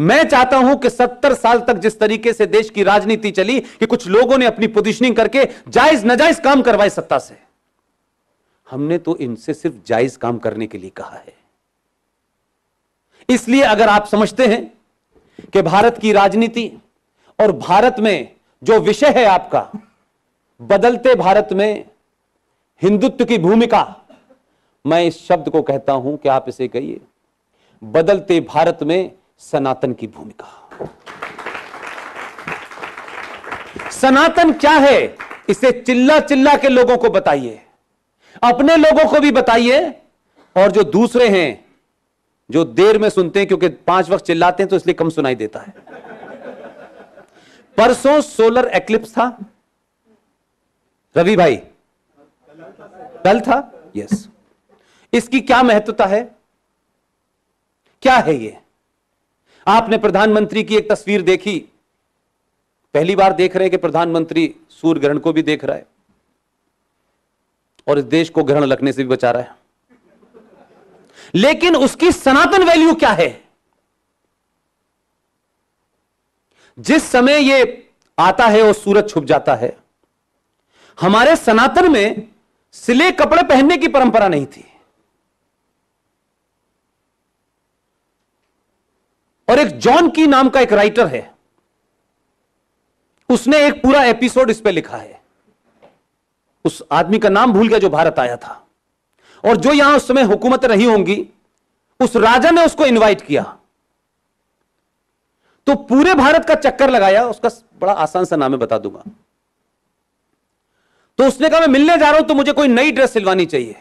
मैं चाहता हूं कि सत्तर साल तक जिस तरीके से देश की राजनीति चली कि कुछ लोगों ने अपनी पोजिशनिंग करके जायज नजायज काम करवाए सत्ता से हमने तो इनसे सिर्फ जायज काम करने के लिए कहा है इसलिए अगर आप समझते हैं कि भारत की राजनीति और भारत में जो विषय है आपका बदलते भारत में हिंदुत्व की भूमिका मैं इस शब्द को कहता हूं कि आप इसे कहिए बदलते भारत में सनातन की भूमिका सनातन क्या है इसे चिल्ला चिल्ला के लोगों को बताइए अपने लोगों को भी बताइए और जो दूसरे हैं जो देर में सुनते हैं क्योंकि पांच वक्त चिल्लाते हैं तो इसलिए कम सुनाई देता है परसों सोलर एक्लिप्स था रवि भाई कल था यस इसकी क्या महत्वता है क्या है ये आपने प्रधानमंत्री की एक तस्वीर देखी पहली बार देख रहे हैं कि प्रधानमंत्री सूर्य ग्रहण को भी देख रहा है और इस देश को ग्रहण लगने से भी बचा रहा है लेकिन उसकी सनातन वैल्यू क्या है जिस समय ये आता है और सूरज छुप जाता है हमारे सनातन में सिले कपड़े पहनने की परंपरा नहीं थी और एक जॉन की नाम का एक राइटर है उसने एक पूरा एपिसोड इस पर लिखा है उस आदमी का नाम भूल गया जो भारत आया था और जो यहां उस समय हुकूमत रही होंगी उस राजा ने उसको इनवाइट किया तो पूरे भारत का चक्कर लगाया उसका बड़ा आसान सा नाम है बता दूंगा तो उसने कहा मैं मिलने जा रहा हूं तो मुझे कोई नई ड्रेस सिलवानी चाहिए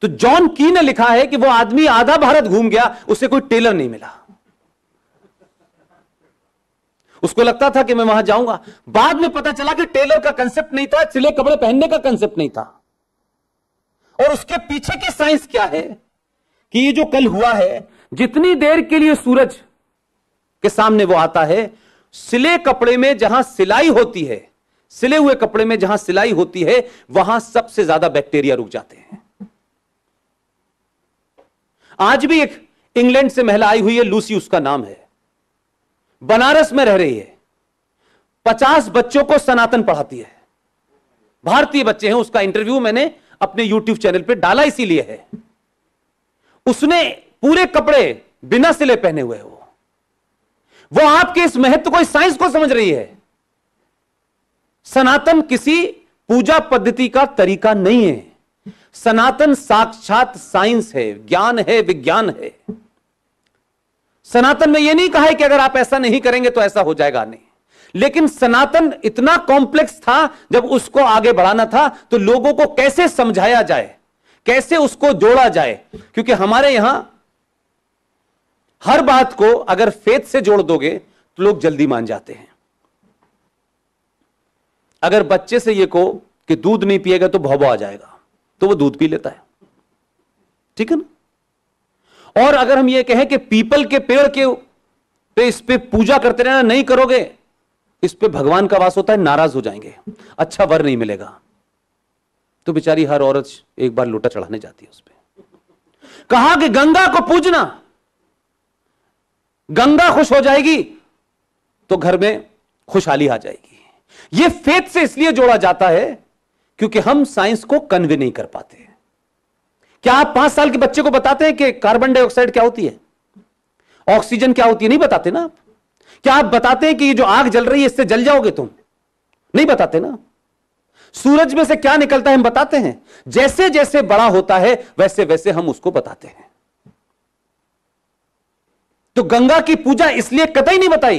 तो जॉन की ने लिखा है कि वो आदमी आधा भारत घूम गया उसे कोई टेलर नहीं मिला उसको लगता था कि मैं वहां जाऊंगा बाद में पता चला कि टेलर का कंसेप्ट नहीं था सिले कपड़े पहनने का कंसेप्ट नहीं था और उसके पीछे की साइंस क्या है कि ये जो कल हुआ है जितनी देर के लिए सूरज के सामने वो आता है सिले कपड़े में जहां सिलाई होती है सिले हुए कपड़े में जहां सिलाई होती है वहां सबसे ज्यादा बैक्टीरिया रुक जाते हैं आज भी एक इंग्लैंड से महिला आई हुई है लूसी उसका नाम है बनारस में रह रही है पचास बच्चों को सनातन पढ़ाती है भारतीय बच्चे हैं उसका इंटरव्यू मैंने अपने यूट्यूब चैनल पर डाला इसीलिए है उसने पूरे कपड़े बिना सिले पहने हुए वो वो आपके इस महत्व को इस साइंस को समझ रही है सनातन किसी पूजा पद्धति का तरीका नहीं है सनातन साक्षात साइंस है ज्ञान है विज्ञान है सनातन में यह नहीं कहा है कि अगर आप ऐसा नहीं करेंगे तो ऐसा हो जाएगा नहीं लेकिन सनातन इतना कॉम्प्लेक्स था जब उसको आगे बढ़ाना था तो लोगों को कैसे समझाया जाए कैसे उसको जोड़ा जाए क्योंकि हमारे यहां हर बात को अगर फेत से जोड़ दोगे तो लोग जल्दी मान जाते हैं अगर बच्चे से यह कहो कि दूध नहीं पिएगा तो भौबो आ जाएगा तो वो दूध पी लेता है ठीक है ना और अगर हम ये कहें कि पीपल के पेड़ के पे इस पे पूजा करते रहना नहीं करोगे इस पे भगवान का वास होता है नाराज हो जाएंगे अच्छा वर नहीं मिलेगा तो बेचारी हर औरत एक बार लोटा चढ़ाने जाती है उस पर कहा कि गंगा को पूजना गंगा खुश हो जाएगी तो घर में खुशहाली आ जाएगी यह फेथ से इसलिए जोड़ा जाता है क्योंकि हम साइंस को कन्वे नहीं कर पाते क्या आप पांच साल के बच्चे को बताते हैं कि कार्बन डाइऑक्साइड क्या होती है ऑक्सीजन क्या होती है नहीं बताते ना आप क्या आप बताते हैं कि ये जो आग जल रही है इससे जल जाओगे तुम नहीं बताते ना सूरज में से क्या निकलता है हम बताते हैं जैसे जैसे बड़ा होता है वैसे वैसे हम उसको बताते हैं तो गंगा की पूजा इसलिए कतई नहीं बताई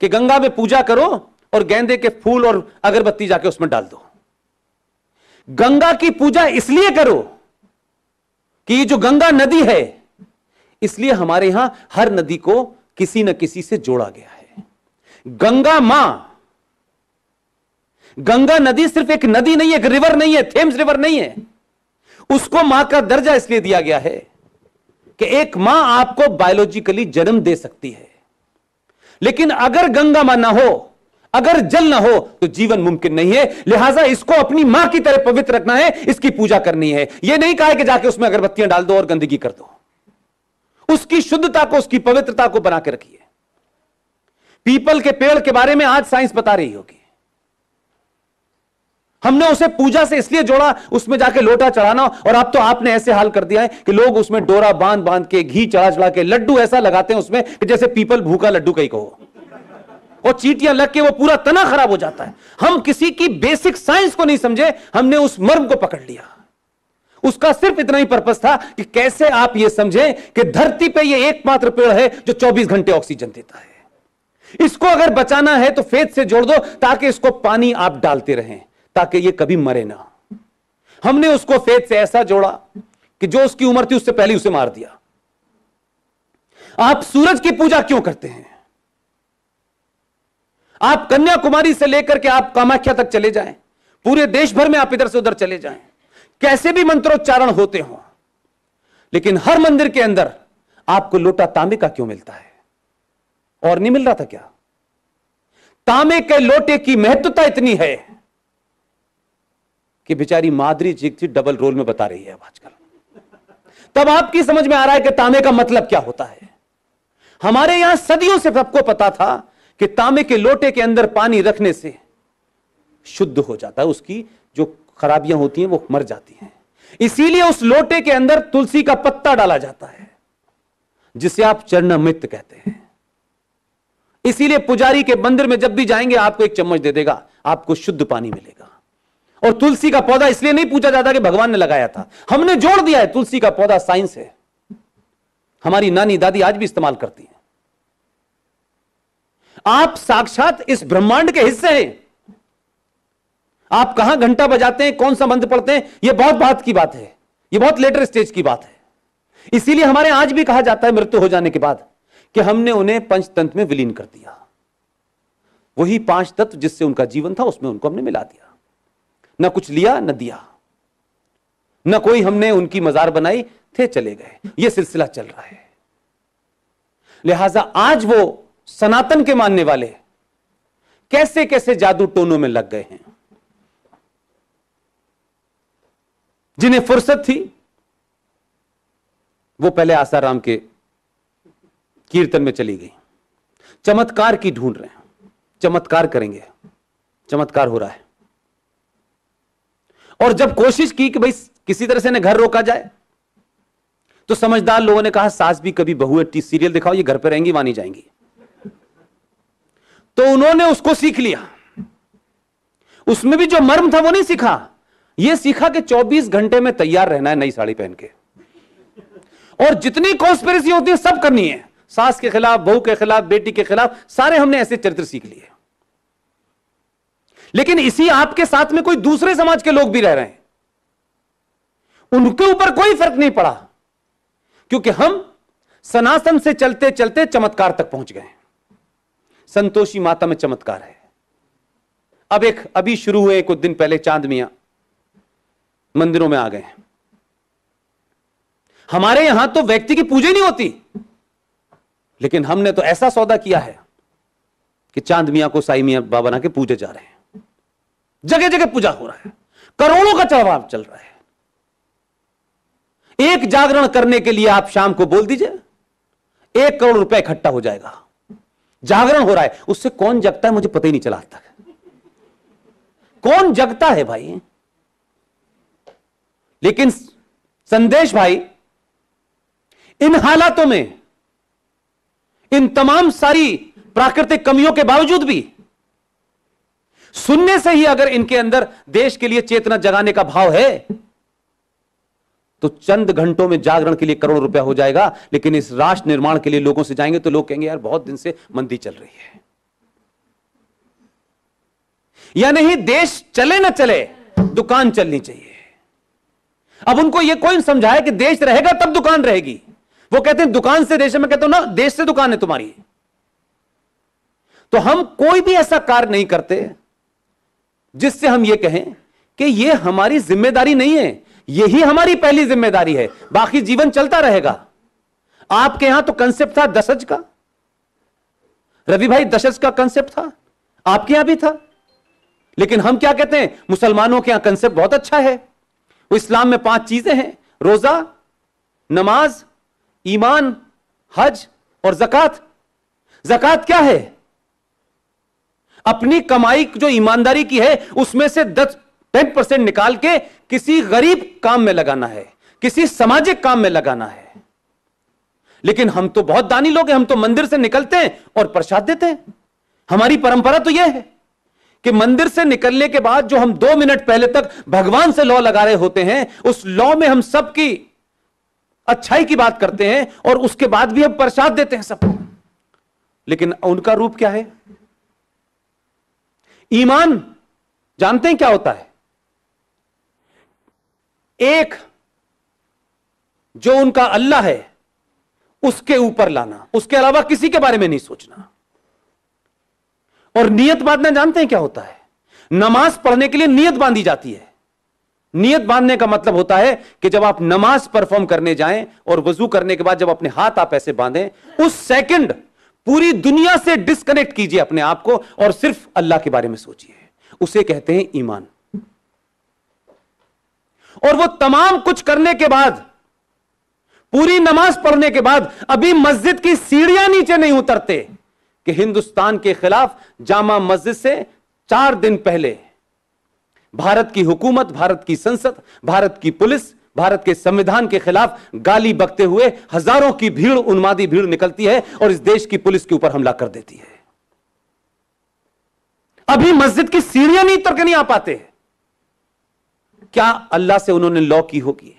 कि गंगा में पूजा करो और गेंदे के फूल और अगरबत्ती जाके उसमें डाल दो गंगा की पूजा इसलिए करो कि जो गंगा नदी है इसलिए हमारे यहां हर नदी को किसी न किसी से जोड़ा गया है गंगा मां गंगा नदी सिर्फ एक नदी नहीं है एक रिवर नहीं है थेम्स रिवर नहीं है उसको मां का दर्जा इसलिए दिया गया है कि एक मां आपको बायोलॉजिकली जन्म दे सकती है लेकिन अगर गंगा मां ना हो अगर जल ना हो तो जीवन मुमकिन नहीं है लिहाजा इसको अपनी मां की तरह पवित्र रखना है इसकी पूजा करनी है यह नहीं कहा कि जाके उसमें अगरबत्तियां डाल दो और गंदगी कर दो उसकी शुद्धता को उसकी पवित्रता को बनाकर रखिए पीपल के पेड़ के बारे में आज साइंस बता रही होगी हमने उसे पूजा से इसलिए जोड़ा उसमें जाके लोटा चढ़ाना और अब तो आपने ऐसे हाल कर दिया है कि लोग उसमें डोरा बांध बांध के घी चढ़ा चढ़ा के लड्डू ऐसा लगाते हैं उसमें कि जैसे पीपल भूखा लड्डू कहीं कहो और चीटियां लग के वो पूरा तना खराब हो जाता है हम किसी की बेसिक साइंस को नहीं समझे हमने उस मर्म को पकड़ लिया उसका सिर्फ इतना ही पर्पस था कि कैसे आप यह समझें कि धरती पे ये एकमात्र पेड़ है जो 24 घंटे ऑक्सीजन देता है इसको अगर बचाना है तो फेत से जोड़ दो ताकि इसको पानी आप डालते रहें ताकि ये कभी मरे ना हमने उसको फेत से ऐसा जोड़ा कि जो उसकी उम्र थी उससे पहले उसे मार दिया आप सूरज की पूजा क्यों करते हैं आप कन्याकुमारी से लेकर के आप कामाख्या तक चले जाएं पूरे देश भर में आप इधर से उधर चले जाएं कैसे भी मंत्रोच्चारण होते हो लेकिन हर मंदिर के अंदर आपको लोटा तांबे का क्यों मिलता है और नहीं मिल रहा था क्या तांबे के लोटे की महत्वता इतनी है कि बेचारी माधुरी जी डबल रोल में बता रही है अब आजकल तब आपकी समझ में आ रहा है कि तांबे का मतलब क्या होता है हमारे यहां सदियों से सबको पता था कि तांबे के लोटे के अंदर पानी रखने से शुद्ध हो जाता है उसकी जो खराबियां होती हैं वो मर जाती हैं इसीलिए उस लोटे के अंदर तुलसी का पत्ता डाला जाता है जिसे आप मित्र कहते हैं इसीलिए पुजारी के मंदिर में जब भी जाएंगे आपको एक चम्मच दे देगा आपको शुद्ध पानी मिलेगा और तुलसी का पौधा इसलिए नहीं पूछा जाता कि भगवान ने लगाया था हमने जोड़ दिया है तुलसी का पौधा साइंस है हमारी नानी दादी आज भी इस्तेमाल करती है आप साक्षात इस ब्रह्मांड के हिस्से हैं आप कहां घंटा बजाते हैं कौन सा मंत्र पढ़ते हैं यह बहुत बात की बात है यह बहुत लेटर स्टेज की बात है इसीलिए हमारे आज भी कहा जाता है मृत्यु हो जाने के बाद कि हमने उन्हें पंचतंत्र में विलीन कर दिया वही पांच तत्व जिससे उनका जीवन था उसमें उनको हमने मिला दिया ना कुछ लिया न दिया न कोई हमने उनकी मजार बनाई थे चले गए यह सिलसिला चल रहा है लिहाजा आज वो सनातन के मानने वाले कैसे कैसे जादू टोनों में लग गए हैं जिन्हें फुर्सत थी वो पहले आसाराम के कीर्तन में चली गई चमत्कार की ढूंढ रहे हैं चमत्कार करेंगे चमत्कार हो रहा है और जब कोशिश की कि भाई किसी तरह से इन्हें घर रोका जाए तो समझदार लोगों ने कहा सास भी कभी टी सीरियल दिखाओ ये घर पर रहेंगी मानी जाएंगी तो उन्होंने उसको सीख लिया उसमें भी जो मर्म था वो नहीं सीखा ये सीखा कि 24 घंटे में तैयार रहना है नई साड़ी पहन के और जितनी कॉन्स्पेरेसी होती है सब करनी है सास के खिलाफ बहू के खिलाफ बेटी के खिलाफ सारे हमने ऐसे चरित्र सीख लिए लेकिन इसी आपके साथ में कोई दूसरे समाज के लोग भी रह रहे हैं उनके ऊपर कोई फर्क नहीं पड़ा क्योंकि हम सनातन से चलते चलते चमत्कार तक पहुंच गए संतोषी माता में चमत्कार है अब एक अभी शुरू हुए कुछ दिन पहले चांद मिया मंदिरों में आ गए हैं हमारे यहां तो व्यक्ति की पूजा नहीं होती लेकिन हमने तो ऐसा सौदा किया है कि चांद मिया को साई मिया बाबा ना के पूजे जा रहे हैं जगह जगह पूजा हो रहा है करोड़ों का चढ़ाव चल रहा है एक जागरण करने के लिए आप शाम को बोल दीजिए एक करोड़ रुपए इकट्ठा हो जाएगा जागरण हो रहा है उससे कौन जगता है मुझे पता ही नहीं चला आता तक कौन जगता है भाई लेकिन संदेश भाई इन हालातों में इन तमाम सारी प्राकृतिक कमियों के बावजूद भी सुनने से ही अगर इनके अंदर देश के लिए चेतना जगाने का भाव है तो चंद घंटों में जागरण के लिए करोड़ रुपया हो जाएगा लेकिन इस राष्ट्र निर्माण के लिए लोगों से जाएंगे तो लोग कहेंगे यार बहुत दिन से मंदी चल रही है या नहीं देश चले ना चले दुकान चलनी चाहिए अब उनको यह कोई समझाए कि देश रहेगा तब दुकान रहेगी वो कहते हैं दुकान से देश में कहते हो ना देश से दुकान है तुम्हारी तो हम कोई भी ऐसा कार्य नहीं करते जिससे हम ये कहें कि यह हमारी जिम्मेदारी नहीं है यही हमारी पहली जिम्मेदारी है बाकी जीवन चलता रहेगा आपके यहां तो कंसेप्ट था दशज का रवि भाई दशज का कंसेप्ट था आपके यहां भी था लेकिन हम क्या कहते हैं मुसलमानों के यहां कंसेप्ट बहुत अच्छा है वो इस्लाम में पांच चीजें हैं रोजा नमाज ईमान हज और जकत जकत क्या है अपनी कमाई जो ईमानदारी की है उसमें से दस टेन परसेंट निकाल के किसी गरीब काम में लगाना है किसी सामाजिक काम में लगाना है लेकिन हम तो बहुत दानी लोग हैं हम तो मंदिर से निकलते हैं और प्रसाद देते हैं हमारी परंपरा तो यह है कि मंदिर से निकलने के बाद जो हम दो मिनट पहले तक भगवान से लॉ लगा रहे होते हैं उस लॉ में हम सबकी अच्छाई की बात करते हैं और उसके बाद भी हम प्रसाद देते हैं सबको लेकिन उनका रूप क्या है ईमान जानते हैं क्या होता है एक जो उनका अल्लाह है उसके ऊपर लाना उसके अलावा किसी के बारे में नहीं सोचना और नियत बांधना जानते हैं क्या होता है नमाज पढ़ने के लिए नियत बांधी जाती है नियत बांधने का मतलब होता है कि जब आप नमाज परफॉर्म करने जाएं और वजू करने के बाद जब अपने हाथ आप ऐसे बांधें उस सेकंड पूरी दुनिया से डिस्कनेक्ट कीजिए अपने आप को और सिर्फ अल्लाह के बारे में सोचिए उसे कहते हैं ईमान और वो तमाम कुछ करने के बाद पूरी नमाज पढ़ने के बाद अभी मस्जिद की सीढ़ियां नीचे नहीं उतरते कि हिंदुस्तान के खिलाफ जामा मस्जिद से चार दिन पहले भारत की हुकूमत भारत की संसद भारत की पुलिस भारत के संविधान के खिलाफ गाली बकते हुए हजारों की भीड़ उन्मादी भीड़ निकलती है और इस देश की पुलिस के ऊपर हमला कर देती है अभी मस्जिद की सीढ़ियां नहीं उतर के नहीं आ पाते हैं क्या अल्लाह से उन्होंने लॉ की होगी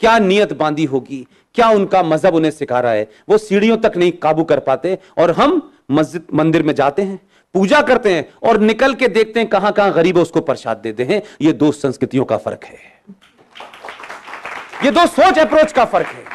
क्या नियत बांधी होगी क्या उनका मजहब उन्हें सिखा रहा है वो सीढ़ियों तक नहीं काबू कर पाते और हम मस्जिद मंदिर में जाते हैं पूजा करते हैं और निकल के देखते हैं कहां कहां गरीब उसको प्रसाद देते हैं ये दो संस्कृतियों का फर्क है ये दो सोच अप्रोच का फर्क है